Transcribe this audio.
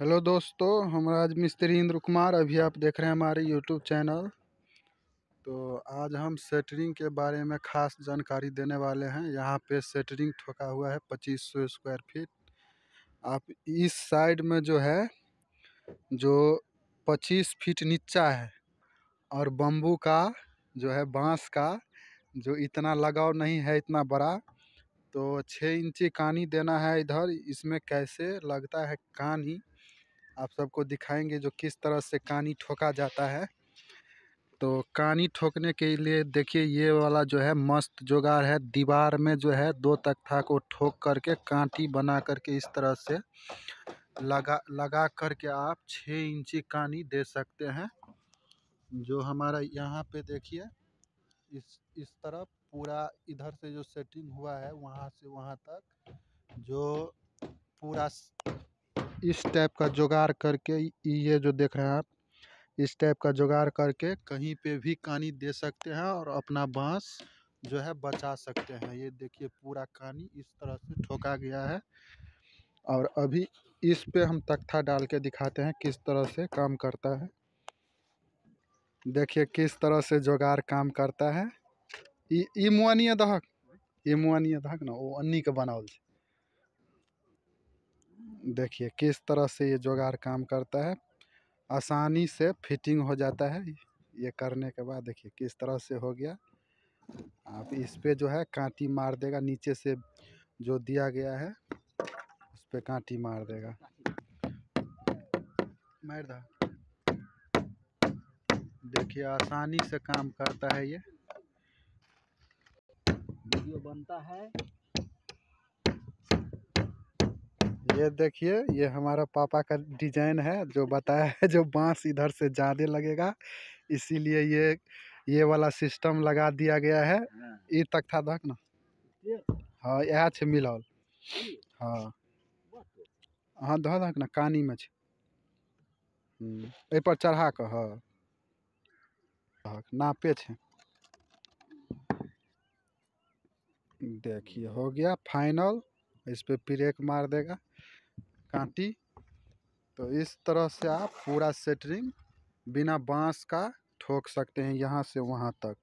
Hello दोस्तों हम आज मिस्त्री इंद्र कुमार अभी आप देख रहे हैं हमारे यूट्यूब चैनल तो आज हम सेटरिंग के बारे में खास जानकारी देने वाले हैं यहाँ पे सेटरिंग ठोका हुआ है पच्चीस सौ स्क्वायर फीट आप इस साइड में जो है जो पच्चीस फीट नीचा है और बम्बू का जो है बांस का जो इतना लगाव नहीं है इतना बड़ा तो छः इंची कानी देना है इधर इसमें कैसे लगता है कानी आप सबको दिखाएंगे जो किस तरह से कानी ठोका जाता है तो कानी ठोकने के लिए देखिए ये वाला जो है मस्त जुगाड़ है दीवार में जो है दो तख्ता को ठोक करके कांटी बना करके इस तरह से लगा लगा करके आप छः इंची कानी दे सकते हैं जो हमारा यहाँ पे देखिए इस इस तरफ पूरा इधर से जो सेटिंग हुआ है वहाँ से वहाँ तक जो पूरा इस टाइप का जुगाड़ करके ये जो देख रहे हैं आप इस टाइप का जुगाड़ करके कहीं पे भी कानी दे सकते हैं और अपना बांस जो है बचा सकते हैं ये देखिए पूरा कानी इस तरह से ठोका गया है और अभी इस पे हम तख्ता डाल के दिखाते हैं किस तरह से काम करता है देखिए किस तरह से जुगाड़ काम करता है ये मुआनिया दहक ये मुआनिया दहक ना वो अन्नी के बनावल देखिए किस तरह से ये जुगाड़ काम करता है आसानी से फिटिंग हो जाता है ये करने के बाद देखिए किस तरह से हो गया आप इस पर जो है कांटी मार देगा नीचे से जो दिया गया है उस पर कांटी मार देगा मार दा देखिए आसानी से काम करता है ये वीडियो बनता है ये देखिए ये हमारा पापा का डिजाइन है जो बताया है जो बांस इधर से ज़्यादा लगेगा इसीलिए ये ये वाला सिस्टम लगा दिया गया है हाँ। ये तख्ता दक ना हाँ यह है मिलल हाँ तो। हाँ धो दक ना कानी में हम्म, ए पर चढ़ा कर हाँ नापे देखिए हो गया फाइनल इस पर ब्रेक मार देगा कांटी तो इस तरह से आप पूरा सेटरिंग बिना बांस का ठोक सकते हैं यहाँ से वहाँ तक